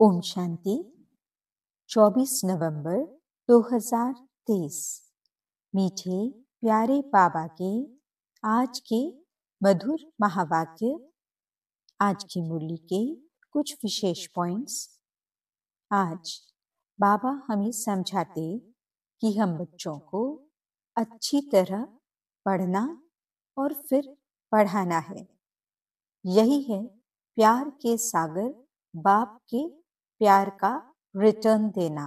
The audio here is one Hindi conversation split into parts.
ओम शांति 24 नवंबर 2023 मीठे प्यारे बाबा के आज के मधुर महावाक्य आज की मुरली के कुछ विशेष पॉइंट्स आज बाबा हमें समझाते कि हम बच्चों को अच्छी तरह पढ़ना और फिर पढ़ाना है यही है प्यार के सागर बाप के प्यार का रिटर्न देना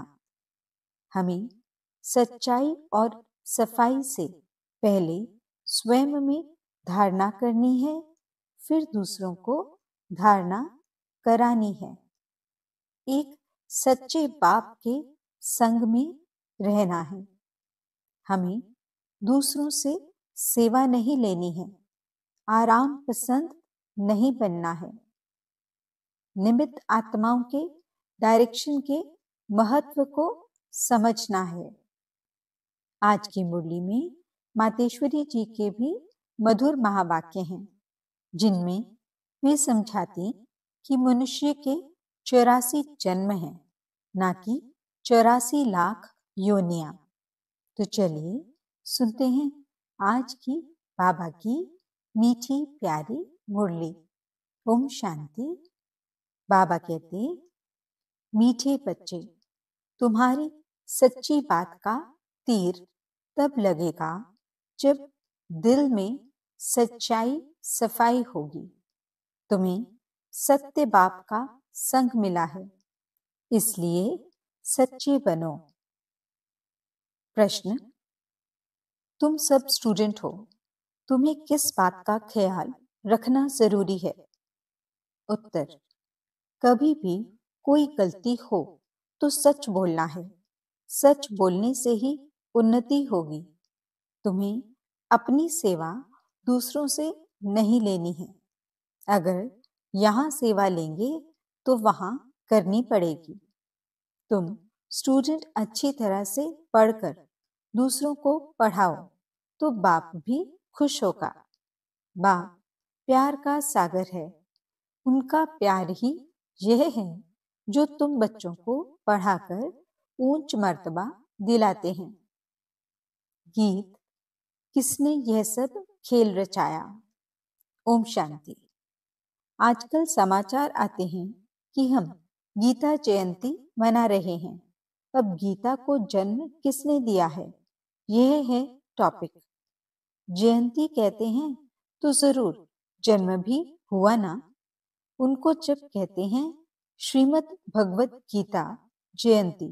हमें सच्चाई और सफाई से पहले स्वयं में धारणा करनी है फिर दूसरों को धारणा करानी है एक सच्चे बाप के संग में रहना है हमें दूसरों से सेवा नहीं लेनी है आराम पसंद नहीं बनना है निमित आत्माओं के डायरेक्शन के महत्व को समझना है आज की मुरली में मातेश्वरी जी के भी मधुर महावाक्य हैं जिनमें वे समझाती कि मनुष्य के चौरासी जन्म हैं ना कि चौरासी लाख योनिया तो चलिए सुनते हैं आज की बाबा की मीठी प्यारी मुरली ओम शांति बाबा कहते मीठे बच्चे तुम्हारी सच्ची बात का तीर तब लगेगा जब दिल में सच्चाई सफाई होगी तुम्हें सत्य बाप का संग मिला है इसलिए सच्चे बनो प्रश्न तुम सब स्टूडेंट हो तुम्हें किस बात का ख्याल रखना जरूरी है उत्तर कभी भी कोई गलती हो तो सच बोलना है सच बोलने से ही उन्नति होगी तुम्हें अपनी सेवा दूसरों से नहीं लेनी है अगर यहाँ सेवा लेंगे तो वहाँ करनी पड़ेगी तुम स्टूडेंट अच्छी तरह से पढ़कर दूसरों को पढ़ाओ तो बाप भी खुश होगा बाप प्यार का सागर है उनका प्यार ही यह है जो तुम बच्चों को पढ़ाकर ऊंच मर्तबा दिलाते हैं गीत किसने यह सब खेल रचाया ओम शांति आजकल समाचार आते हैं कि हम गीता जयंती मना रहे हैं अब गीता को जन्म किसने दिया है यह है टॉपिक जयंती कहते हैं तो जरूर जन्म भी हुआ ना उनको जब कहते हैं श्रीमद् भगवत गीता जयंती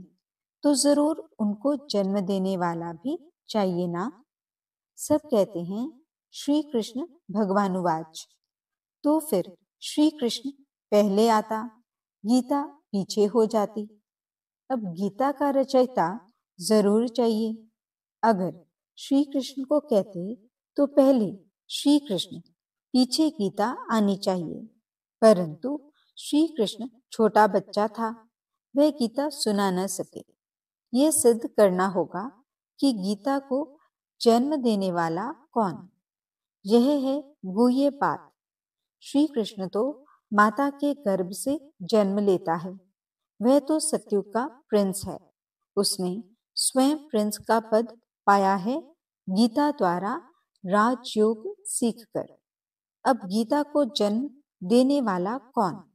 तो जरूर उनको जन्म देने वाला भी चाहिए ना सब कहते हैं श्री कृष्ण भगवानुवाच तो फिर श्री कृष्ण पहले आता गीता पीछे हो जाती अब गीता का रचयिता जरूर चाहिए अगर श्री कृष्ण को कहते तो पहले श्री कृष्ण पीछे गीता आनी चाहिए परंतु श्री कृष्ण छोटा बच्चा था वह गीता सुना न सके ये सिद्ध करना होगा कि गीता को जन्म देने वाला कौन यह है गुह्य पात श्री कृष्ण तो माता के गर्भ से जन्म लेता है वह तो सत्युग का प्रिंस है उसने स्वयं प्रिंस का पद पाया है गीता द्वारा राजयोग सीखकर अब गीता को जन्म देने वाला कौन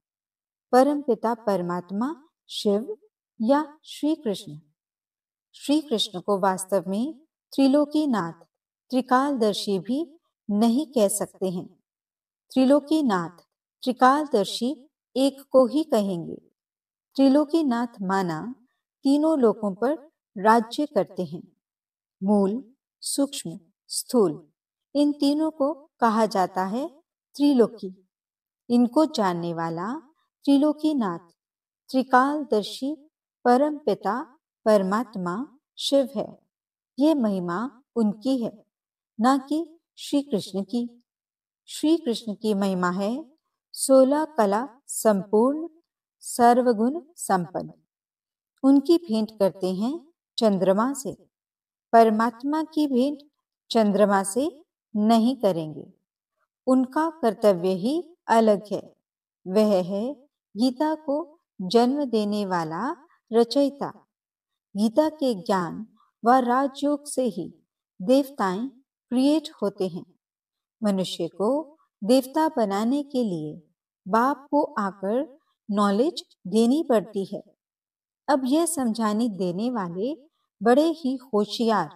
परमपिता परमात्मा शिव या श्री कृष्ण श्री कृष्ण को वास्तव में त्रिलोकीनाथ त्रिकालदर्शी भी नहीं कह सकते हैं त्रिलोकीनाथ त्रिकालदर्शी एक को ही कहेंगे त्रिलोकीनाथ माना तीनों लोकों पर राज्य करते हैं मूल सूक्ष्म स्थूल इन तीनों को कहा जाता है त्रिलोकी इनको जानने वाला त्रिलोकीनाथ त्रिकालदर्शी परम पिता परमात्मा शिव है ये महिमा उनकी है न कि श्री कृष्ण की श्री कृष्ण की महिमा है सोलह कला संपूर्ण सर्वगुण संपन्न उनकी भेंट करते हैं चंद्रमा से परमात्मा की भेंट चंद्रमा से नहीं करेंगे उनका कर्तव्य ही अलग है वह है गीता को जन्म देने वाला रचयिता गीता के ज्ञान व राजयोग से ही देवताएं क्रिएट होते हैं मनुष्य को देवता बनाने के लिए बाप को आकर नॉलेज देनी पड़ती है अब यह समझाने देने वाले बड़े ही होशियार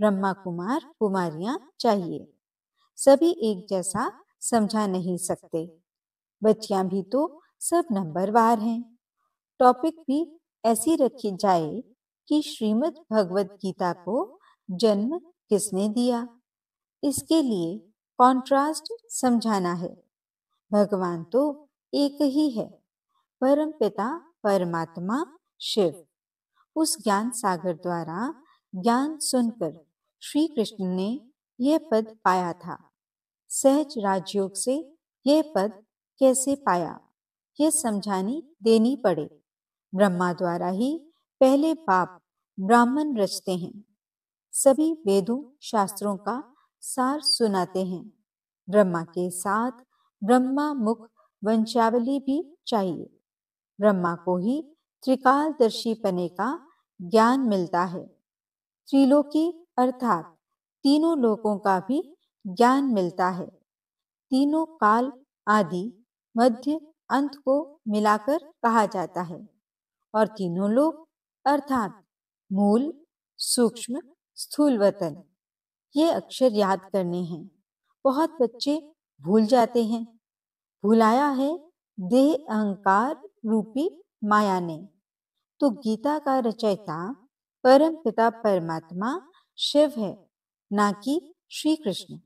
ब्रह्मा कुमार कुमारियां चाहिए सभी एक जैसा समझा नहीं सकते बच्चियां भी तो सब नंबरवार हैं टॉपिक भी ऐसी रखी जाए कि श्रीमद् भगवत गीता को जन्म किसने दिया इसके लिए कॉन्ट्रास्ट समझाना है भगवान तो एक ही है परम पिता परमात्मा शिव उस ज्ञान सागर द्वारा ज्ञान सुनकर श्री कृष्ण ने यह पद पाया था सहज राजयोग से यह पद कैसे पाया ये समझानी देनी पड़े ब्रह्मा द्वारा ही पहले बाप ब्राह्मण रचते हैं सभी वेदों शास्त्रों का सार सुनाते हैं ब्रह्मा के साथ ब्रह्मा मुख वंशावली भी चाहिए ब्रह्मा को ही त्रिकालदर्शी पने का ज्ञान मिलता है त्रिलोकी अर्थात तीनों लोकों का भी ज्ञान मिलता है तीनों काल आदि मध्य अंत को मिलाकर कहा जाता है और तीनों लोग अर्थात मूल सूक्ष्म स्थूल वतन ये अक्षर याद करने हैं बहुत बच्चे भूल जाते हैं भुलाया है देह अहंकार रूपी माया ने तो गीता का रचयिता परम पिता परमात्मा शिव है ना कि श्री कृष्ण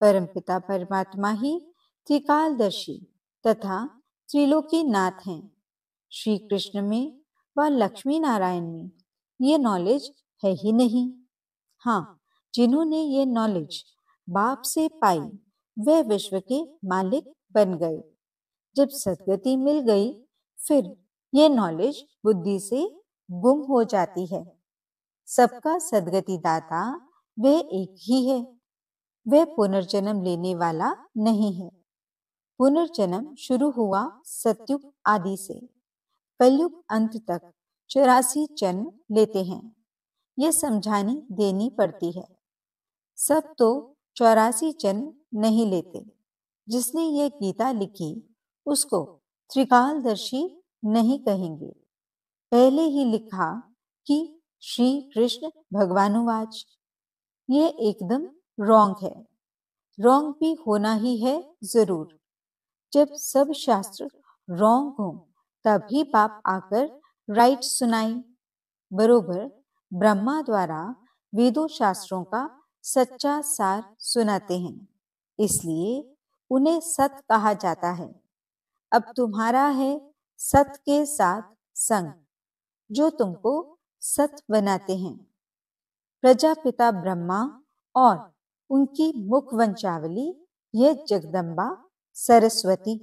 परम पिता परमात्मा ही त्रिकालदर्शी तथा त्रिलोकी नाथ हैं श्री कृष्ण में व लक्ष्मी नारायण में ये नॉलेज है ही नहीं हाँ जिन्होंने ये नॉलेज बाप से पाई वे विश्व के मालिक बन गए जब सदगति मिल गई फिर ये नॉलेज बुद्धि से गुम हो जाती है सबका सदगति दाता वे एक ही है वे पुनर्जन्म लेने वाला नहीं है पुनर्जन्म शुरू हुआ सत्युग आदि से कलयुग अंत तक चौरासी जन्म लेते हैं यह समझानी देनी पड़ती है सब तो चौरासी जन्म नहीं लेते जिसने यह गीता लिखी उसको त्रिकालदर्शी नहीं कहेंगे पहले ही लिखा कि श्री कृष्ण भगवानुवाच यह एकदम रॉन्ग है रॉन्ग भी होना ही है जरूर जब सब शास्त्र रॉन्ग हो तभी पाप आकर राइट सुनाई बरोबर ब्रह्मा द्वारा वेदों शास्त्रों का सच्चा सार सुनाते हैं इसलिए उन्हें सत कहा जाता है अब तुम्हारा है सत के साथ संग जो तुमको सत बनाते हैं प्रजापिता ब्रह्मा और उनकी मुख वंशावली यह जगदम्बा सरस्वती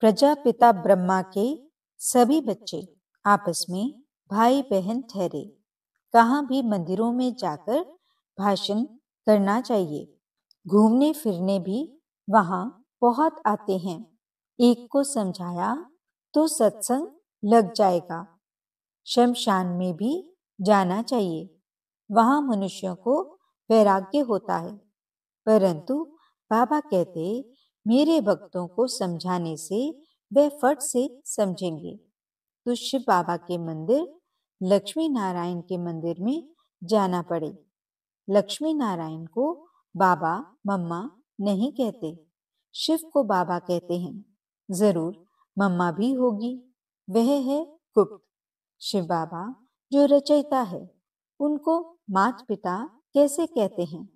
प्रजापिता ब्रह्मा के सभी बच्चे आपस में भाई बहन ठहरे कहाँ भी मंदिरों में जाकर भाषण करना चाहिए घूमने फिरने भी वहाँ बहुत आते हैं एक को समझाया तो सत्संग लग जाएगा शमशान में भी जाना चाहिए वहाँ मनुष्यों को वैराग्य होता है परंतु बाबा कहते मेरे भक्तों को समझाने से वे फट से समझेंगे तो शिव बाबा के मंदिर लक्ष्मी नारायण के मंदिर में जाना पड़े लक्ष्मी नारायण को बाबा मम्मा नहीं कहते शिव को बाबा कहते हैं जरूर मम्मा भी होगी वह है गुप्त शिव बाबा जो रचयिता है उनको मात पिता कैसे कहते हैं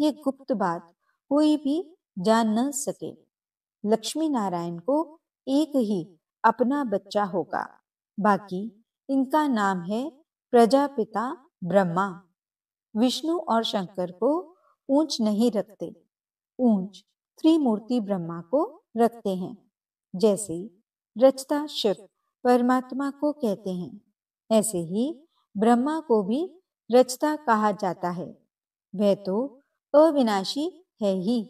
ये गुप्त बात कोई भी जान न सके लक्ष्मी नारायण को एक ही अपना बच्चा होगा बाकी इनका नाम है प्रजापिता ब्रह्मा विष्णु और शंकर को ऊंच नहीं रखते ऊंच त्रिमूर्ति ब्रह्मा को रखते हैं जैसे रचता शिव परमात्मा को कहते हैं ऐसे ही ब्रह्मा को भी रचता कहा जाता है वह तो अविनाशी है ही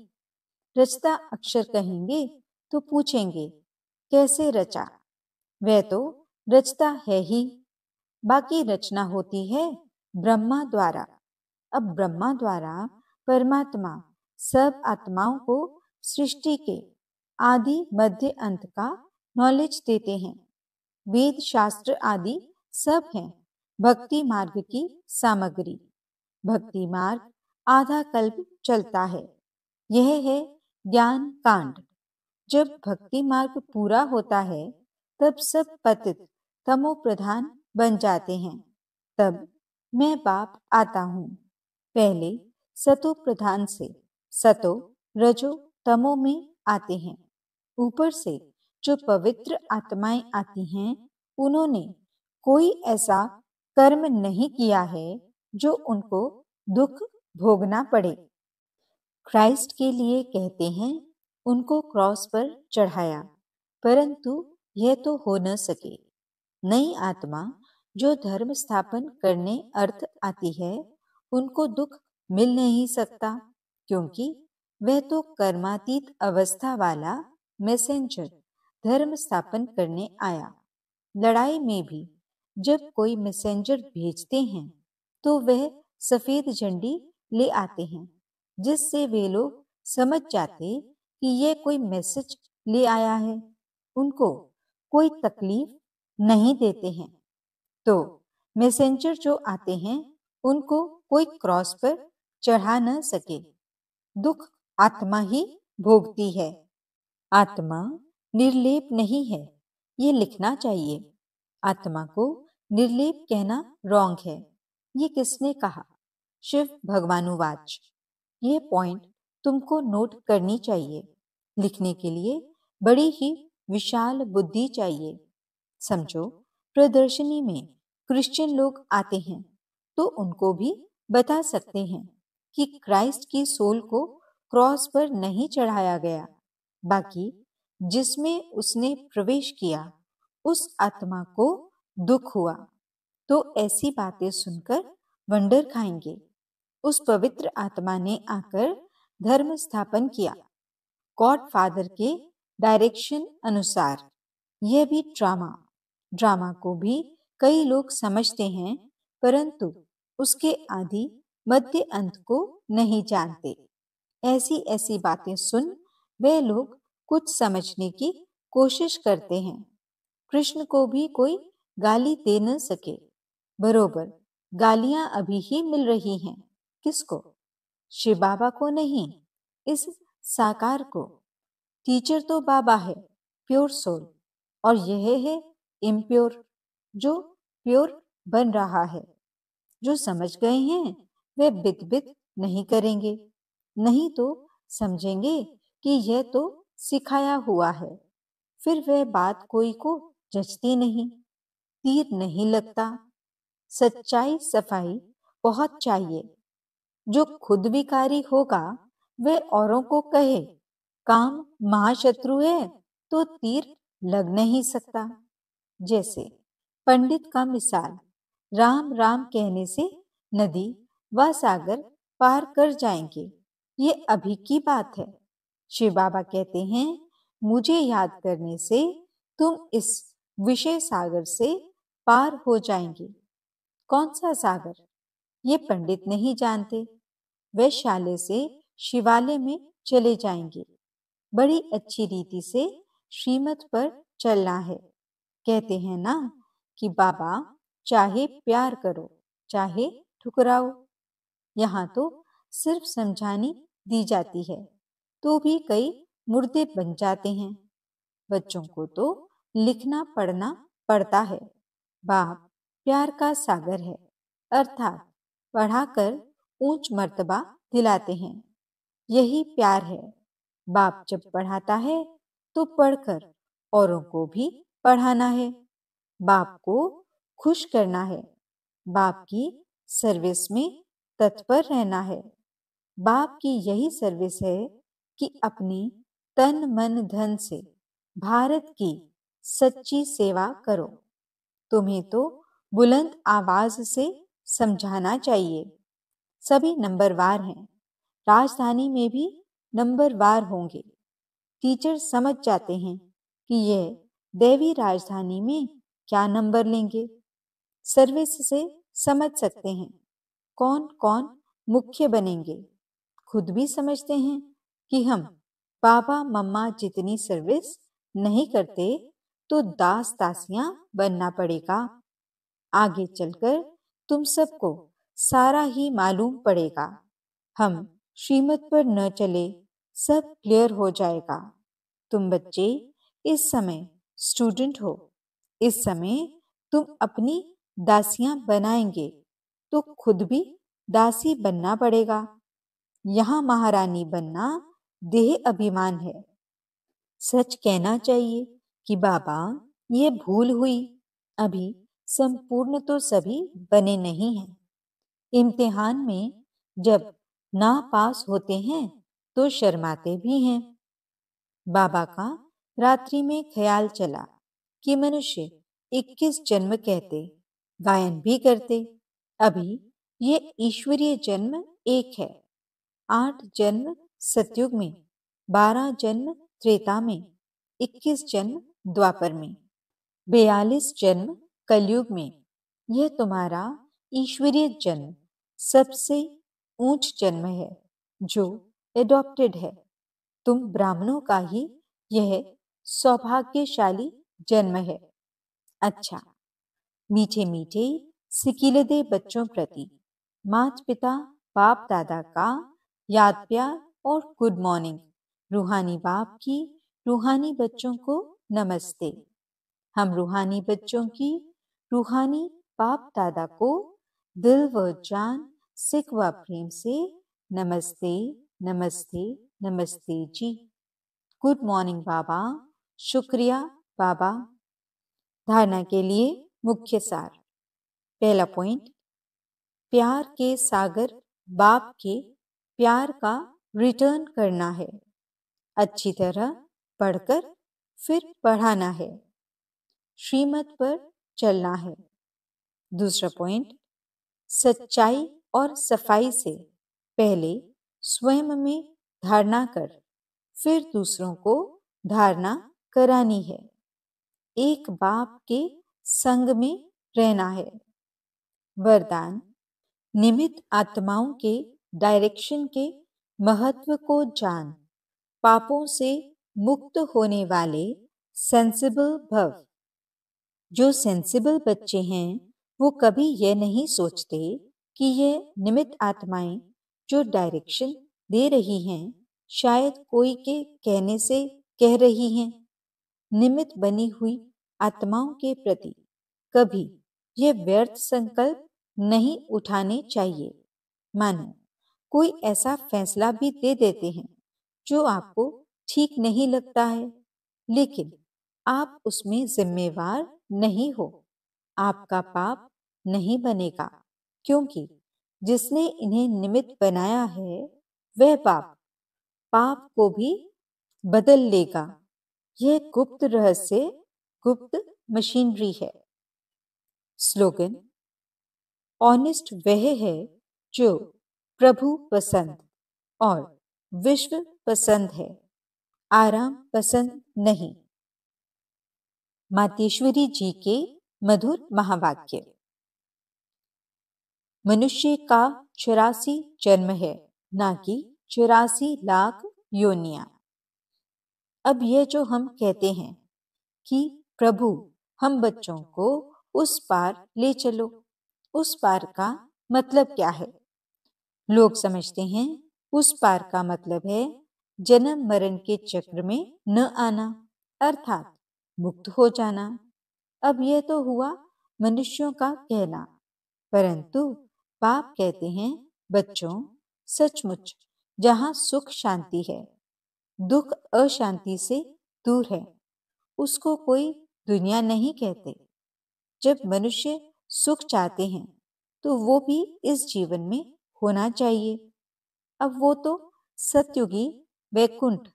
रचता अक्षर कहेंगे तो पूछेंगे कैसे रचा वह तो रचता है ही बाकी रचना होती है ब्रह्मा द्वारा अब ब्रह्मा द्वारा परमात्मा सब आत्माओं को सृष्टि के आदि मध्य अंत का नॉलेज देते हैं वेद शास्त्र आदि सब हैं भक्ति मार्ग की सामग्री भक्ति मार्ग आधा कल्प चलता है यह है ज्ञान कांड जब भक्ति मार्ग पूरा होता है तब सब पतित तमो प्रधान बन जाते हैं तब मैं बाप आता हूँ पहले सतो प्रधान से सतो रजो तमो में आते हैं ऊपर से जो पवित्र आत्माएं आती हैं उन्होंने कोई ऐसा कर्म नहीं किया है जो उनको दुख भोगना पड़े क्राइस्ट के लिए कहते हैं उनको क्रॉस पर चढ़ाया परंतु यह तो हो न सके नई आत्मा जो धर्म स्थापन करने अर्थ आती है उनको दुख मिल नहीं सकता क्योंकि वह तो कर्मातीत अवस्था वाला मैसेंजर धर्म स्थापन करने आया लड़ाई में भी जब कोई मैसेंजर भेजते हैं तो वह सफेद झंडी ले आते हैं जिससे वे लोग समझ जाते कि ये कोई मैसेज ले आया है उनको कोई तकलीफ नहीं देते हैं तो मैसेंजर जो आते हैं उनको कोई क्रॉस पर चढ़ा न सके दुख आत्मा ही भोगती है आत्मा निर्लेप नहीं है ये लिखना चाहिए आत्मा को निर्लेप कहना रॉन्ग है ये किसने कहा शिव भगवानुवाच ये पॉइंट तुमको नोट करनी चाहिए लिखने के लिए बड़ी ही विशाल बुद्धि चाहिए समझो प्रदर्शनी में क्रिश्चियन लोग आते हैं तो उनको भी बता सकते हैं कि क्राइस्ट की सोल को क्रॉस पर नहीं चढ़ाया गया बाकी जिसमें उसने प्रवेश किया उस आत्मा को दुख हुआ तो ऐसी बातें सुनकर वंडर खाएंगे उस पवित्र आत्मा ने आकर धर्म स्थापन किया गॉड फादर के डायरेक्शन अनुसार यह भी ड्रामा ड्रामा को भी कई लोग समझते हैं परंतु उसके आदि मध्य अंत को नहीं जानते ऐसी ऐसी बातें सुन वे लोग कुछ समझने की कोशिश करते हैं कृष्ण को भी कोई गाली दे न सके बरोबर गालियां अभी ही मिल रही हैं किसको शिव बाबा को नहीं इस साकार को टीचर तो बाबा है प्योर सोल और यह है इम्प्योर जो प्योर बन रहा है जो समझ गए हैं वे बित बित नहीं करेंगे नहीं तो समझेंगे कि यह तो सिखाया हुआ है फिर वह बात कोई को जचती नहीं तीर नहीं लगता सच्चाई सफाई बहुत चाहिए जो खुद विकारी होगा वह औरों को कहे काम महाशत्रु है तो तीर लग नहीं सकता जैसे पंडित का मिसाल राम राम कहने से नदी व सागर पार कर जाएंगे ये अभी की बात है शिव बाबा कहते हैं मुझे याद करने से तुम इस विषय सागर से पार हो जाएंगे कौन सा सागर ये पंडित नहीं जानते वैशाले से शिवालय में चले जाएंगे बड़ी अच्छी रीति से श्रीमत पर चलना है कहते हैं ना कि बाबा चाहे प्यार करो चाहे ठुकराओ यहाँ तो सिर्फ समझानी दी जाती है तो भी कई मुर्दे बन जाते हैं बच्चों को तो लिखना पढ़ना पड़ता है बाप प्यार का सागर है अर्थात पढ़ाकर ऊंच मर्तबा दिलाते हैं यही प्यार है बाप जब पढ़ाता है तो पढ़कर औरों को भी पढ़ाना है बाप को खुश करना है बाप की सर्विस में तत्पर रहना है बाप की यही सर्विस है कि अपनी तन मन धन से भारत की सच्ची सेवा करो तुम्हें तो बुलंद आवाज से समझाना चाहिए सभी नंबरवार हैं राजधानी में भी नंबरवार होंगे टीचर समझ जाते हैं कि यह देवी राजधानी में क्या नंबर लेंगे सर्विस से समझ सकते हैं कौन कौन मुख्य बनेंगे खुद भी समझते हैं कि हम पापा मम्मा जितनी सर्विस नहीं करते तो दास दासियां बनना पड़ेगा आगे चलकर तुम सबको सारा ही मालूम पड़ेगा हम श्रीमत पर न चले सब क्लियर हो जाएगा तुम बच्चे इस समय स्टूडेंट हो इस समय तुम अपनी दासियां बनाएंगे तो खुद भी दासी बनना पड़ेगा यहाँ महारानी बनना देह अभिमान है सच कहना चाहिए कि बाबा ये भूल हुई अभी संपूर्ण तो सभी बने नहीं हैं इम्तिहान में जब ना पास होते हैं तो शर्माते भी हैं बाबा का रात्रि में ख्याल चला कि मनुष्य 21 जन्म कहते गायन भी करते अभी ये ईश्वरीय जन्म एक है आठ जन्म सतयुग में बारह जन्म त्रेता में इक्कीस जन्म द्वापर में बयालीस जन्म कलयुग में यह तुम्हारा ईश्वरीय जन्म सबसे ऊंच जन्म है जो एडॉप्टेड है तुम ब्राह्मणों का ही यह सौभाग्यशाली जन्म है अच्छा मीठे मीठे सिकीलदे बच्चों प्रति मात पिता बाप दादा का याद प्यार और गुड मॉर्निंग रूहानी बाप की रूहानी बच्चों को नमस्ते हम रूहानी बच्चों की रूहानी बाप दादा को दिल व जान सिख व प्रेम से नमस्ते नमस्ते नमस्ते जी गुड मॉर्निंग बाबा शुक्रिया बाबा धारणा के लिए मुख्य सार पहला पॉइंट प्यार के सागर बाप के प्यार का रिटर्न करना है अच्छी तरह पढ़कर फिर पढ़ाना है श्रीमत पर चलना है दूसरा पॉइंट सच्चाई और सफाई से पहले स्वयं में धारणा कर फिर दूसरों को धारणा करानी है एक बाप के संग में रहना है वरदान निमित आत्माओं के डायरेक्शन के महत्व को जान पापों से मुक्त होने वाले सेंसिबल भव जो सेंसिबल बच्चे हैं वो कभी यह नहीं सोचते कि ये निमित आत्माएं जो डायरेक्शन दे रही हैं शायद कोई के कहने से कह रही हैं निमित बनी हुई आत्माओं के प्रति कभी ये व्यर्थ संकल्प नहीं उठाने चाहिए मानो कोई ऐसा फैसला भी दे देते हैं जो आपको ठीक नहीं लगता है लेकिन आप उसमें जिम्मेवार नहीं हो आपका पाप नहीं बनेगा क्योंकि जिसने इन्हें निमित्त बनाया है वह पाप पाप को भी बदल लेगा यह गुप्त रहस्य गुप्त मशीनरी है स्लोगन ऑनेस्ट वह है जो प्रभु पसंद और विश्व पसंद है आराम पसंद नहीं मातेश्वरी जी के मधुर महावाक्य मनुष्य का चौरासी जन्म है ना कि चौरासी लाख योनिया अब यह जो हम कहते हैं कि प्रभु हम बच्चों को उस पार ले चलो उस पार का मतलब क्या है लोग समझते हैं उस पार का मतलब है जन्म मरण के चक्र में न आना अर्थात मुक्त हो जाना अब यह तो हुआ मनुष्यों का कहना परंतु बाप कहते हैं बच्चों सचमुच जहाँ सुख शांति है दुख अशांति से दूर है उसको कोई दुनिया नहीं कहते जब मनुष्य सुख चाहते हैं तो वो भी इस जीवन में होना चाहिए अब वो तो सत्युगी वैकुंठ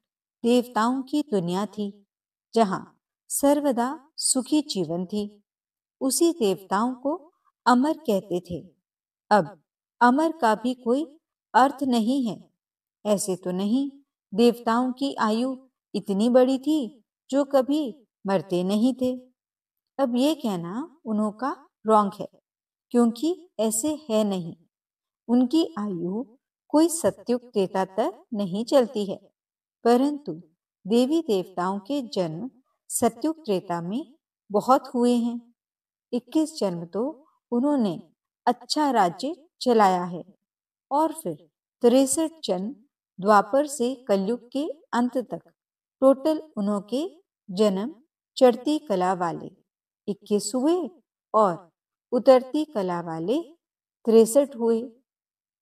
देवताओं की दुनिया थी जहाँ सर्वदा सुखी जीवन थी उसी देवताओं को अमर कहते थे अब अमर का भी कोई अर्थ नहीं है ऐसे तो नहीं देवताओं की आयु इतनी बड़ी थी जो कभी मरते नहीं थे अब ये कहना उन्हों का रॉन्ग है क्योंकि ऐसे है नहीं उनकी आयु कोई सत्युग देता तक नहीं चलती है परंतु देवी देवताओं के जन्म सत्युग त्रेता में बहुत हुए हैं 21 जन्म तो उन्होंने अच्छा राज्य चलाया है और फिर तिरसठ जन्म द्वापर से कलयुग के अंत तक टोटल उन्होंने जन्म चढ़ती कला वाले इक्कीस हुए और उतरती कला वाले तिरसठ हुए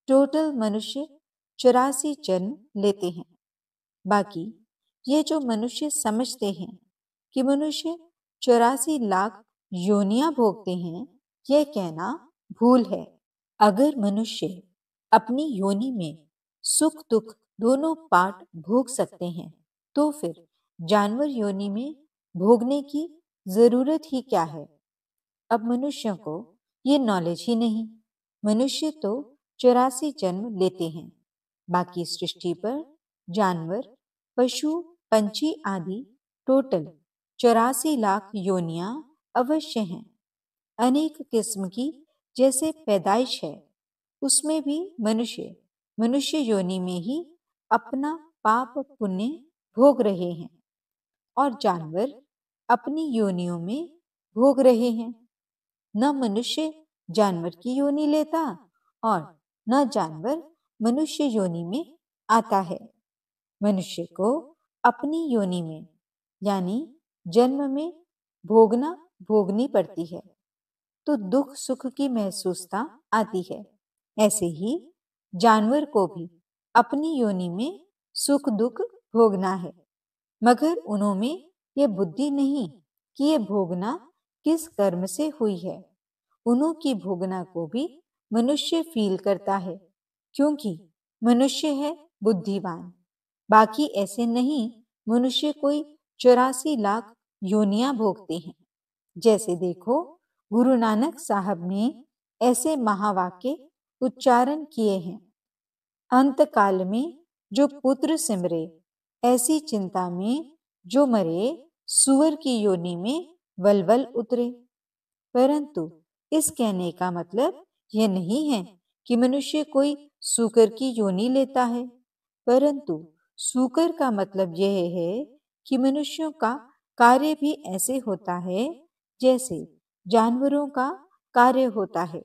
टोटल मनुष्य चौरासी जन्म लेते हैं बाकी ये जो मनुष्य समझते हैं कि मनुष्य चौरासी लाख योनिया भोगते हैं यह कहना भूल है अगर मनुष्य अपनी योनि में सुख दुख दोनों पाठ भोग सकते हैं तो फिर जानवर योनि में भोगने की जरूरत ही क्या है अब मनुष्य को ये नॉलेज ही नहीं मनुष्य तो चौरासी जन्म लेते हैं बाकी सृष्टि पर जानवर पशु पंछी आदि टोटल चौरासी लाख योनिया अवश्य हैं अनेक किस्म की जैसे पैदाइश है उसमें भी मनुष्य मनुष्य योनि में ही अपना पाप पुण्य भोग रहे हैं और जानवर अपनी योनियों में भोग रहे हैं न मनुष्य जानवर की योनि लेता और न जानवर मनुष्य योनि में आता है मनुष्य को अपनी योनि में यानी जन्म में भोगना भोगनी पड़ती है तो दुख सुख की महसूसता आती है ऐसे ही जानवर को भी अपनी योनि में सुख दुख भोगना है मगर उन्हों में यह बुद्धि नहीं कि ये भोगना किस कर्म से हुई है उन्हों की भोगना को भी मनुष्य फील करता है क्योंकि मनुष्य है बुद्धिवान बाकी ऐसे नहीं मनुष्य कोई चौरासी लाख योनिया भोगते हैं जैसे देखो गुरु नानक साहब ने ऐसे महावाक्य उच्चारण किए हैं अंत काल में जो पुत्र सिमरे ऐसी चिंता में जो मरे सुअर की योनि में वलवल उतरे परंतु इस कहने का मतलब यह नहीं है कि मनुष्य कोई सुकर की योनि लेता है परंतु सुकर का मतलब यह है कि मनुष्यों का कार्य भी ऐसे होता है जैसे जानवरों का कार्य होता है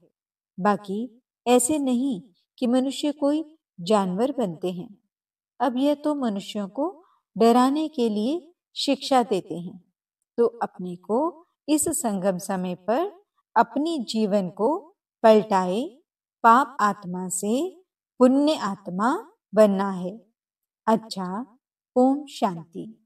बाकी ऐसे नहीं कि मनुष्य कोई जानवर बनते हैं अब यह तो मनुष्यों को डराने के लिए शिक्षा देते हैं तो अपने को इस संगम समय पर अपनी जीवन को पलटाए पाप आत्मा से पुण्य आत्मा बनना है अच्छा ओम शांति